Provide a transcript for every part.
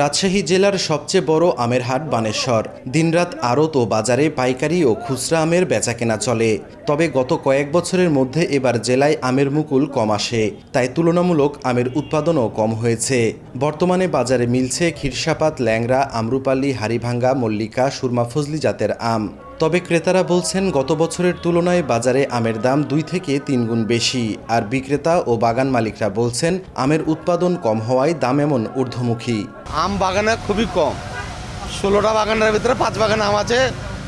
রাজশাহী জেলার সবচেয়ে বড় আমের হাট বানেশ্বর দিনরাত আড়ত ও বাজারে পাইকারি ও খুচরা আমের বেচাকেনা চলে তবে গত কয়েক বছরের মধ্যে এবার জেলায় আমের মুকুল কম আসে তাই তুলনামূলক আমের উৎপাদনও কম হয়েছে বর্তমানে বাজারে মিলছে ক্ষীরসাপাত ল্যাংরা আমরুপালি হারিভাঙ্গা মল্লিকা সুরমা ফজলি জাতের আম তবে ক্রেতারা বলছেন গত বছরের তুলনায় বাজারে আমের দাম দুই থেকে তিন গুণ বেশি আর বিক্রেতা ও বাগান মালিকরা বলছেন আমের উৎপাদন কম হওয়ায় দাম এমন ঊর্ধ্বমুখী আম বাগানে খুবই কম ষোলোটা বাগানের ভিতরে পাঁচ বাগান আম আছে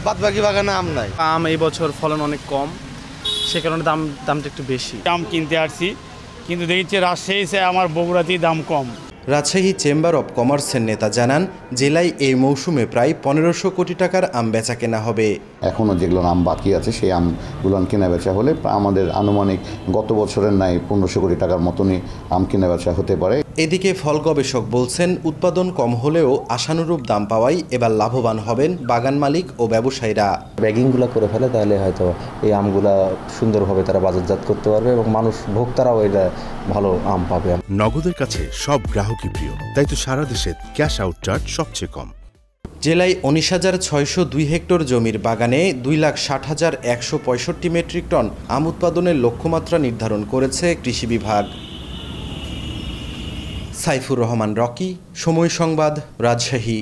বাদ বাকি বাগানে আম নাই আম এই বছর ফলন অনেক কম সে কারণে দাম দামটা একটু বেশি আম কিনতে আসছি কিন্তু দেখছি রাজশাহী আমার বগুড়াতেই দাম কম রাজশাহী চেম্বার অব কমার্সের নেতা জানান জেলায় এই মৌসুমে প্রায় পনেরোশো কোটি টাকার আম বেচা কেনা হবে এখনও যেগুলো আম বাকি আছে সেই আমগুলো কেনা বেচা হলে আমাদের আনুমানিক গত বছরের ন্যায় পনেরোশো কোটি টাকার মতনই আম কেনা বেচা হতে পারে এদিকে ফল গবেষক বলছেন উৎপাদন কম হলেও আশানুরূপ দাম পাওয়াই এবার লাভবান হবেন বাগান মালিক ও ব্যবসায়ীরা ব্যাগিংগুলো করে ফেলে তাহলে হয়তো এই আমগুলা সুন্দরভাবে তারা বাজারজাত করতে পারবে এবং মানুষ ভোক্তারাও এটা ভালো আম পাবে নগদের কাছে সব গ্রাহক ঝুঁকিপ্রিয় তাই তো সারা দেশে ক্যাশ আউট চার্জ সবচেয়ে কম জেলায় উনিশ হাজার ছয়শো দুই হেক্টর জমির বাগানে দুই লাখ ষাট হাজার একশো পঁয়ষট্টি মেট্রিক টন আম উৎপাদনের লক্ষ্যমাত্রা নির্ধারণ করেছে কৃষি বিভাগ সাইফুর রহমান রকি সময় সংবাদ রাজশাহী